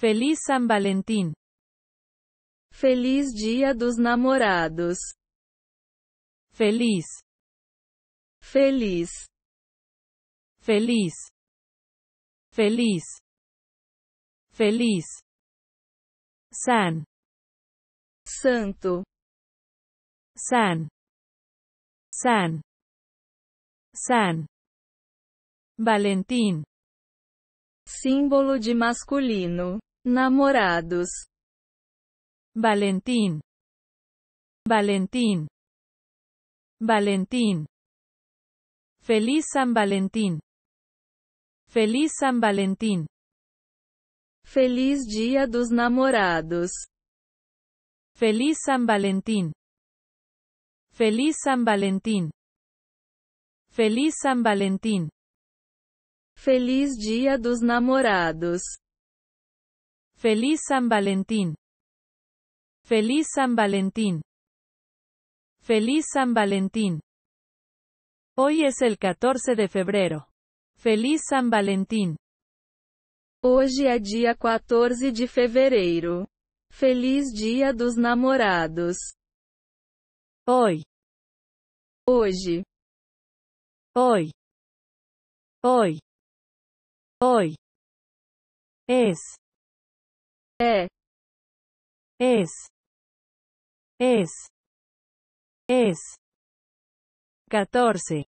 Feliz San Valentín. Feliz Dia dos Namorados. Feliz. Feliz. Feliz. Feliz. Feliz. San. Santo. San. San. San. Valentim. Símbolo de masculino namorados, Valentín, Valentín, Valentín. Feliz San Valentín. Feliz San Valentín. Feliz Dia dos Namorados. Feliz San Valentín. Feliz San Valentín. Feliz San Valentín. Feliz Dia dos Namorados. Feliz San Valentín. Feliz San Valentín. Feliz San Valentín. Hoy es el 14 de febrero. Feliz San Valentín. Hoje é dia 14 de fevereiro. Feliz Dia dos Namorados. Hoy. Hoje. Hoy. Hoy. Hoy. Es. E. Es. Es. Es. 14.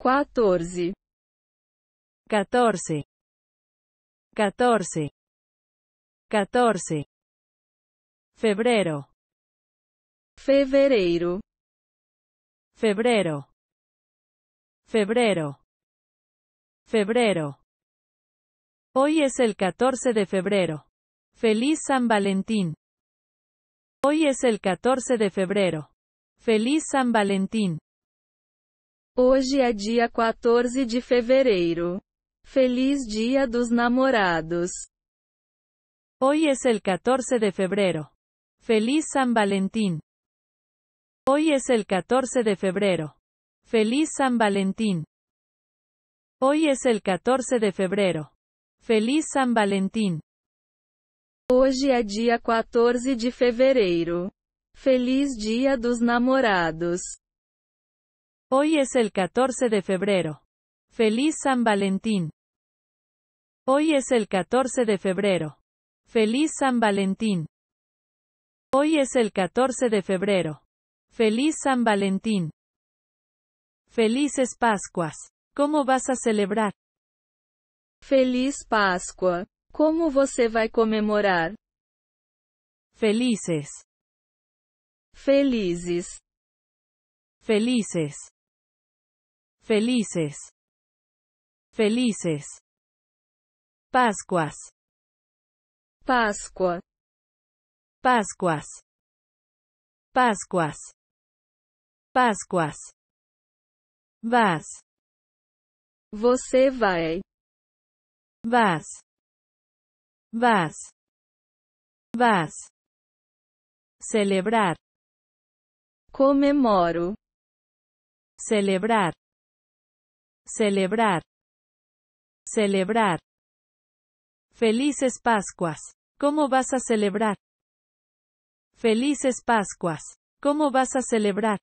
14. 14. 14. 14. Febrero. Fevereiro. Febrero. Febrero. Febrero. Hoy es el 14 de febrero. Feliz San Valentín. Hoy es el 14 de febrero. Feliz San Valentín. Hoje é día 14 de fevereiro. Feliz día dos Namorados. Hoy es el 14 de febrero. Feliz San Valentín. Hoy es el 14 de febrero. Feliz San Valentín. Hoy es el 14 de febrero. Feliz San Valentín. Hoje é dia 14 de fevereiro. Feliz Dia dos Namorados. Hoy es el 14 de febrero. Feliz San Valentín. Hoy es el 14 de febrero. Feliz San Valentín. Hoy es el 14 de febrero. Feliz San Valentín. Felices Pascuas. ¿Cómo vas a celebrar? Feliz Pascua. Como você vai comemorar? Felizes, Felizes. felizes, felizes, felizes. Pascuas. Páscoa. Pascuas. Pascuas. Pascuas. Vas. Você vai. Vas. Vas. Vas. Celebrar. Comemoro. Celebrar. Celebrar. Celebrar. Felices Pascuas. ¿Cómo vas a celebrar? Felices Pascuas. ¿Cómo vas a celebrar?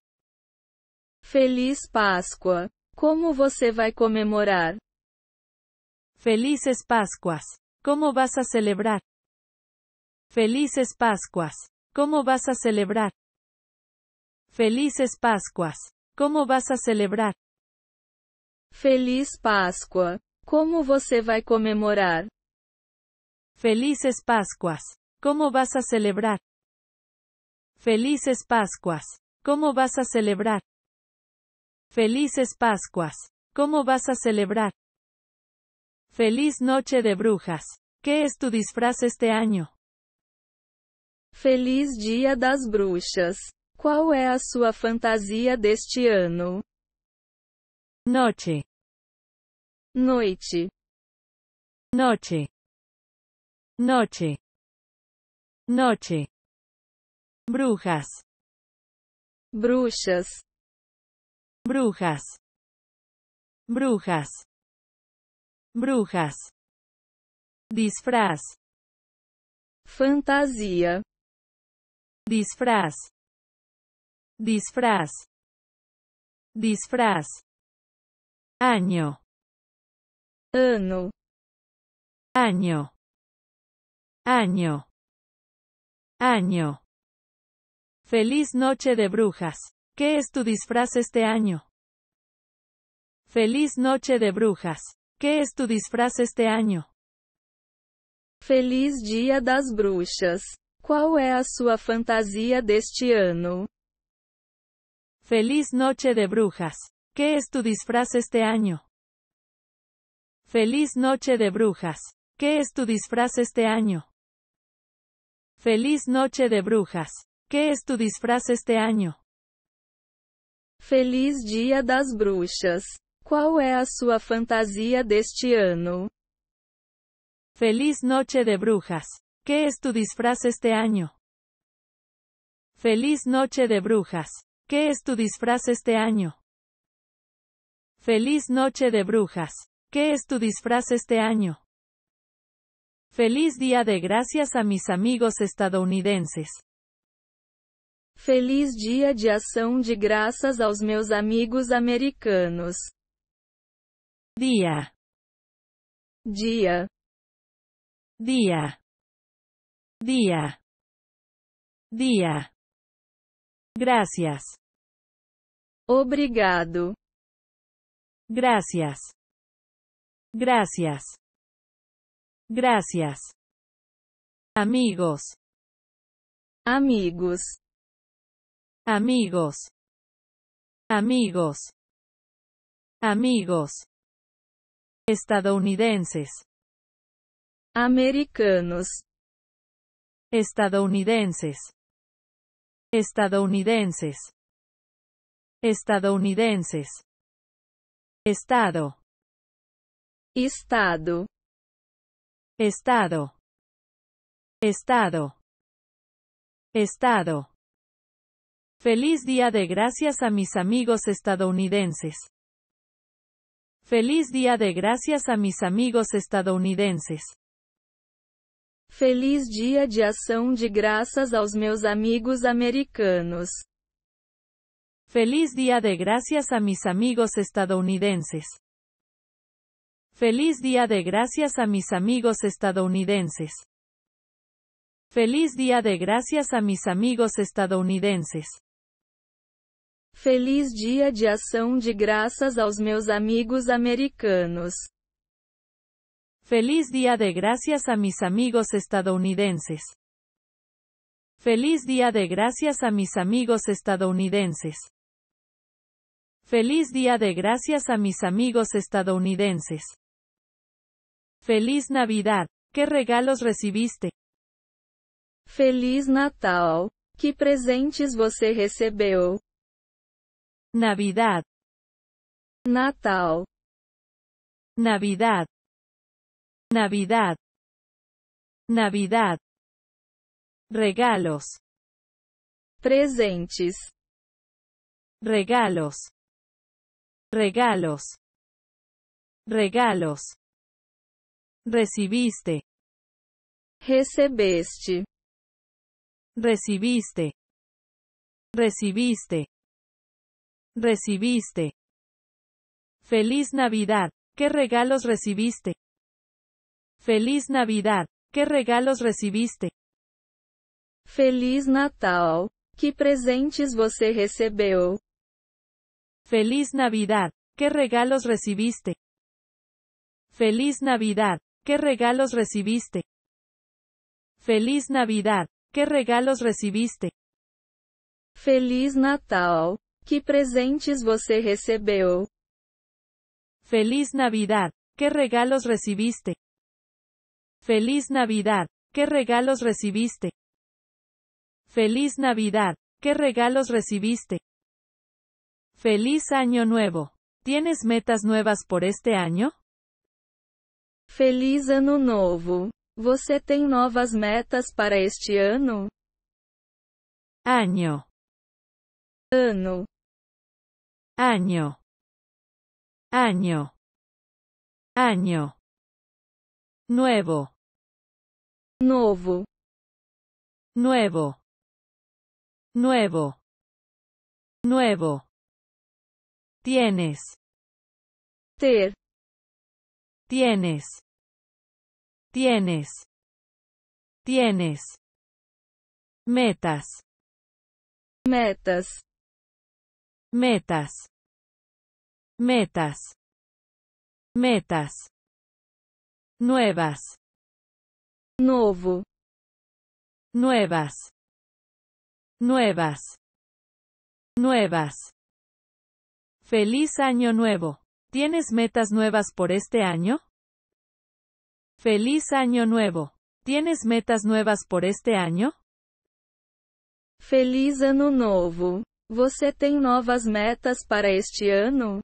Feliz Páscoa. Como você vai comemorar? Felices Pascuas. ¿Cómo vas a celebrar? Felices Pascuas. ¿Cómo vas a celebrar? Felices Pascuas. ¿Cómo vas a celebrar? Feliz Pascua. ¿Cómo você a comemorar? Felices Pascuas. ¿Cómo vas a celebrar? Felices Pascuas. ¿Cómo vas a celebrar? Felices Pascuas. ¿Cómo vas a celebrar? Feliz Noche de Brujas. ¿Qué es tu disfraz este año? Feliz Dia das Bruxas. Qual é a sua fantasia deste ano? Noche. Noite. Noche. Noche. Noche. Brujas. Bruxas. Brujas. Brujas. Brujas. Disfraz. fantasía, Disfraz. Disfraz. Disfraz. Año. Ano. Año. Año. Año. Feliz noche de brujas. ¿Qué es tu disfraz este año? Feliz noche de brujas. ¿Qué es tu disfraz este año? Feliz Dia das Bruxas! Qual é a sua fantasia deste ano? Feliz Noche de Brujas! ¿Qué es tu disfraz este año? Feliz Noche de Brujas! ¿Qué es tu disfraz este año? Feliz Noche de Brujas! ¿Qué es tu disfraz este año? Feliz Dia das Bruxas! Qual é a sua fantasia deste ano? Feliz Noche de Brujas. Que é tu disfraz este ano? Feliz Noche de Brujas. Que é tu disfraz este ano? Feliz Noche de Brujas. Que é tu disfraz este ano? Feliz Dia de Gracias a mis amigos estadounidenses. Feliz Dia de Ação de Graças aos meus amigos americanos. Día. día, Día. Día. Día. Gracias. Obrigado. Gracias. Gracias. Gracias. Amigos. Amigos. Amigos. Amigos. Amigos estadounidenses, americanos, estadounidenses, estadounidenses, estadounidenses, estado, estado, estado, estado, estado. Feliz día de gracias a mis amigos estadounidenses. Feliz Día de Gracias a mis amigos estadounidenses. Feliz día de acción de a aos meus amigos americanos. Feliz Día de Gracias a mis amigos estadounidenses. Feliz Día de Gracias a mis amigos estadounidenses. Feliz Día de Gracias a mis amigos estadounidenses. Feliz Dia de Ação de Graças aos meus amigos americanos. Feliz Dia de Graças a mis amigos estadounidenses. Feliz Dia de Graças a mis amigos estadounidenses. Feliz Dia de Graças a mis amigos estadounidenses. Feliz Navidad. que regalos recibiste? Feliz Natal. Que presentes você recebeu? Navidad. Natal. Navidad. Navidad. Navidad. Regalos. Presentes. Regalos. Regalos. Regalos. Recibiste. Recebeste. Recibiste. Recibiste recibiste? Feliz Navidad. ¿Qué regalos recibiste? Feliz Navidad. ¿Qué regalos recibiste? Feliz Natal. ¿Qué presentes você recebeu? Feliz Navidad. ¿Qué regalos recibiste? Feliz Navidad. ¿Qué regalos recibiste? Feliz Navidad. ¿Qué regalos recibiste? Feliz Natal. ¿Qué presentes você recebeu? Feliz Navidad. ¿Qué regalos recibiste? Feliz Navidad. ¿Qué regalos recibiste? Feliz Navidad. ¿Qué regalos recibiste? Feliz Año Nuevo. ¿Tienes metas nuevas por este año? Feliz Ano Novo. Você tem novas metas para este ano? Año ano año año año nuevo nuevo nuevo nuevo nuevo tienes ter tienes tienes tienes metas metas metas, metas, metas, nuevas, novo, nuevas, nuevas, nuevas. Feliz año nuevo. ¿Tienes metas nuevas por este año? Feliz año nuevo. ¿Tienes metas nuevas por este año? Feliz año Nuevo. Você tem novas metas para este ano?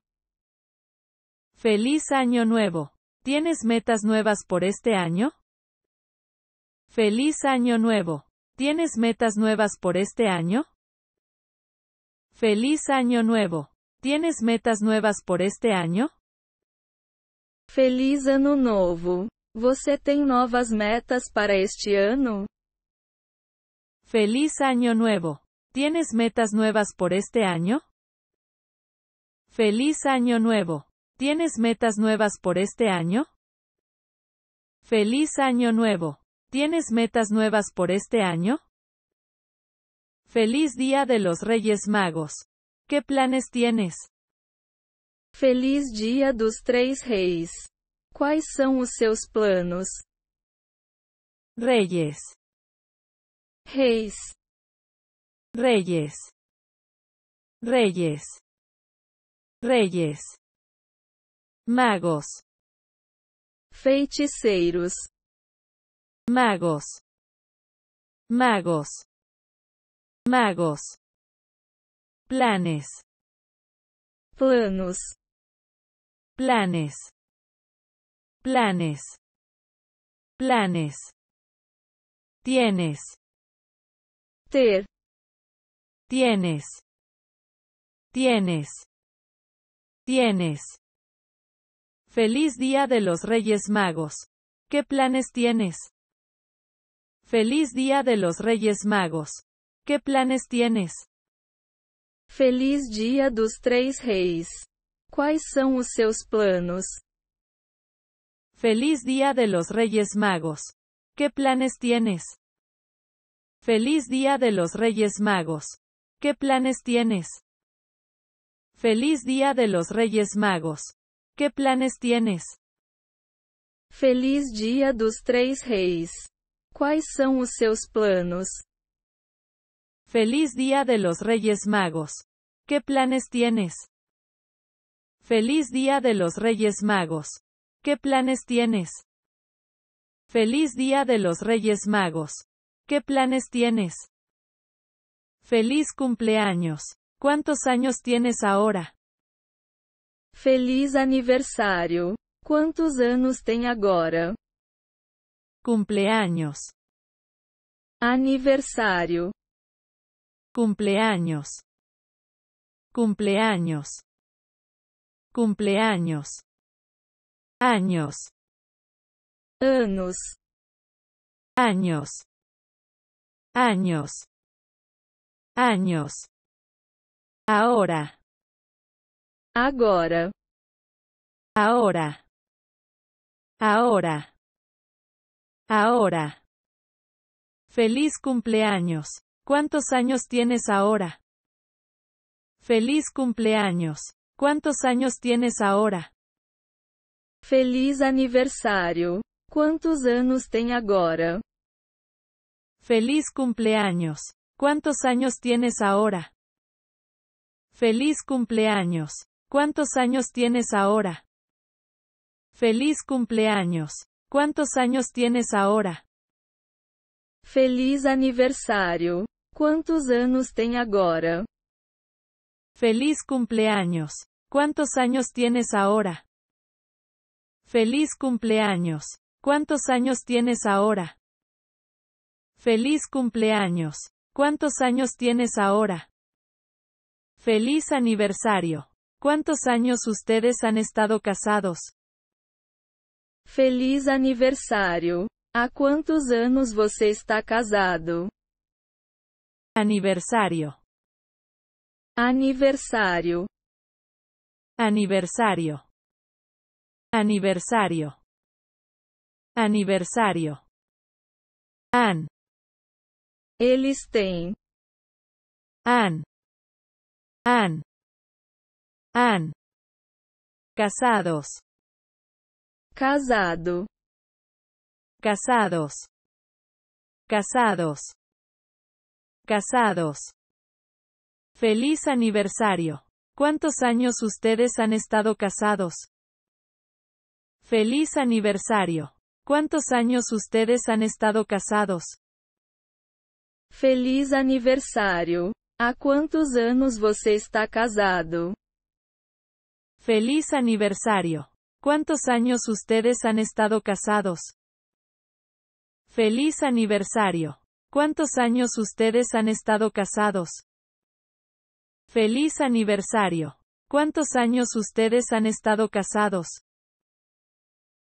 Feliz año nuevo. ¿Tienes metas nuevas por este año? Feliz año nuevo. ¿Tienes metas nuevas por este año? Feliz año nuevo. ¿Tienes metas nuevas por este año? Feliz año nuevo Você tem novas metas para este ano? Feliz año nuevo. ¿Tienes metas nuevas por este año? Feliz año nuevo. ¿Tienes metas nuevas por este año? Feliz año nuevo. ¿Tienes metas nuevas por este año? Feliz Día de los Reyes Magos. ¿Qué planes tienes? Feliz día dos Tres Reis. reyes! son os seus planos? Reyes. Reyes Reyes. Reyes. Reyes. Magos. Feiticeiros. Magos. Magos. Magos. Planes. Planos. Planes. Planes. Planes. Tienes. Ter. Tienes. Tienes. Tienes. Feliz Día de los Reyes Magos. ¿Qué planes tienes? Feliz Día de los Reyes Magos. ¿Qué planes tienes? Feliz día dos Tres Reis. Quais son os seus planos? Feliz Día de los Reyes Magos. ¿Qué planes tienes? Feliz Día de los Reyes Magos. ¿Qué planes tienes? Feliz Día de los Reyes Magos. ¿Qué planes tienes? Feliz día dos Tres Reis. Quais son os seus planos? Feliz Día de los Reyes Magos. ¿Qué planes tienes? Feliz Día de los Reyes Magos. ¿Qué planes tienes? Feliz Día de los Reyes Magos. ¿Qué planes tienes? Feliz cumpleaños. ¿Cuántos años tienes ahora? Feliz aniversario. ¿Cuántos años ten ahora? Cumpleaños. aniversario Cumpleaños. Cumpleaños. Cumpleaños. Años. Anos. Años. Años años. Ahora. ahora Ahora. Ahora. Ahora. Feliz cumpleaños. ¿Cuántos años tienes ahora? Feliz cumpleaños. ¿Cuántos años tienes ahora? Feliz aniversario cuántos años tienes ahora Feliz cumpleaños. ¿Cuántos años tienes ahora? Feliz cumpleaños. ¿Cuántos años tienes ahora? Feliz cumpleaños. ¿Cuántos años tienes ahora? Feliz aniversario. ¿Cuántos años ten ahora? Feliz cumpleaños. ¿Cuántos años tienes ahora? Feliz cumpleaños. ¿Cuántos años tienes ahora? Feliz cumpleaños. ¿Cuántos años tienes ahora? Feliz aniversario. ¿Cuántos años ustedes han estado casados? Feliz aniversario. ¿A cuántos años usted está casado? Aniversario. Aniversario. Aniversario. Aniversario. Aniversario. An. Eles têm. An An. Casados. Casado. Casados. Casados. Casados. Feliz aniversario. ¿Cuántos años ustedes han estado casados? Feliz aniversario. ¿Cuántos años ustedes han estado casados? Feliz aniversario. ¿A quantos anos você está casado? Feliz aniversario ¿Cuántos años ustedes han estado casados? Feliz aniversario. ¿Cuántos años ustedes han estado casados? Feliz aniversario. ¿Cuántos años ustedes han estado casados?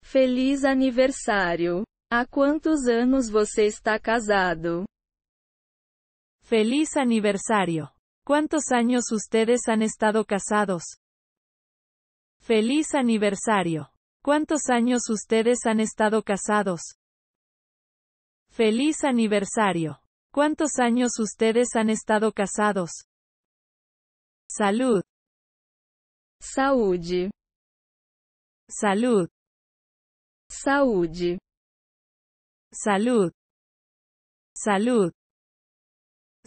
Feliz aniversario. ¿A cuántos años você está casado? ¡Feliz aniversario! ¿Cuántos años ustedes han estado casados? ¡Feliz aniversario! ¿Cuántos años ustedes han estado casados? ¡Feliz aniversario! ¿Cuántos años ustedes han estado casados? Salud. Saúde. Salud. Saúde. Salud. Salud.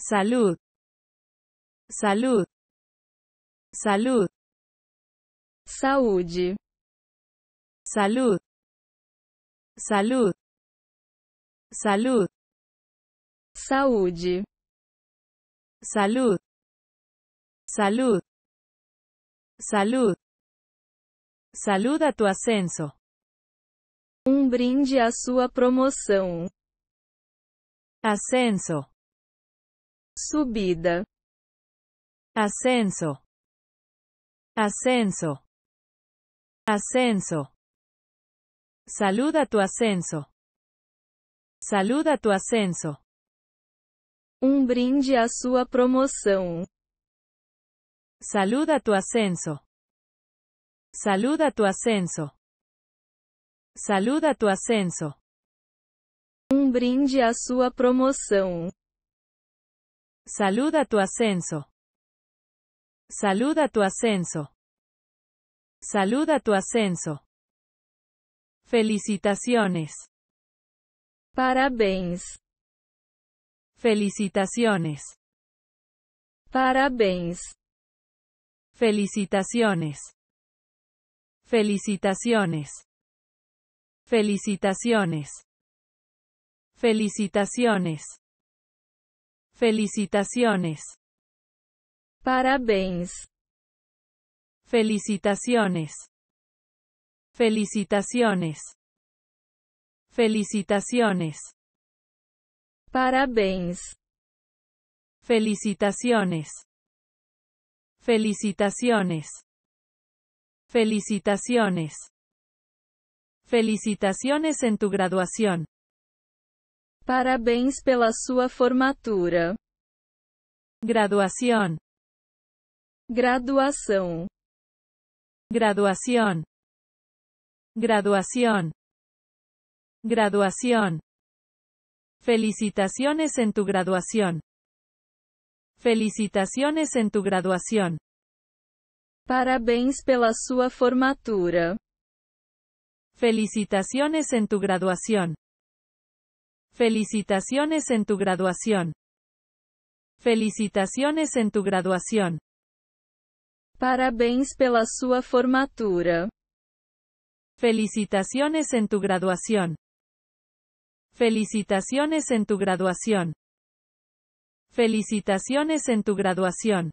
Salud. Salud. Salud. Saúde. Salud. Salud. Salud. Saúde. Salud. Salud. Salud. Salud a tu ascenso. Um brinde à sua promoção. Ascenso subida, ascenso, ascenso, ascenso. Saluda tu ascenso. Saluda tu ascenso. Um brinde à sua promoção. Saluda tu ascenso. Saluda tu ascenso. Saluda tu ascenso. Um brinde à sua promoção. Saluda tu ascenso. Saluda tu ascenso. Saluda tu ascenso. Felicitaciones. Parabéns. Felicitaciones. Parabéns. Felicitaciones. Felicitaciones. Felicitaciones. Felicitaciones. Felicitaciones. Parabéns. Felicitaciones. Felicitaciones. Felicitaciones. Parabéns. Felicitaciones. Felicitaciones. Felicitaciones. Felicitaciones en tu graduación. Parabéns pela sua formatura. Graduação. Graduação. Graduação. Graduação. Graduação. Felicitaciones en tu graduación. Felicitaciones en tu graduación. Parabéns pela sua formatura. Felicitaciones en tu graduación. Felicitaciones en tu graduación. Felicitaciones en tu graduación. Parabéns pela sua formatura. Felicitaciones en tu graduación. Felicitaciones en tu graduación. Felicitaciones en tu graduación.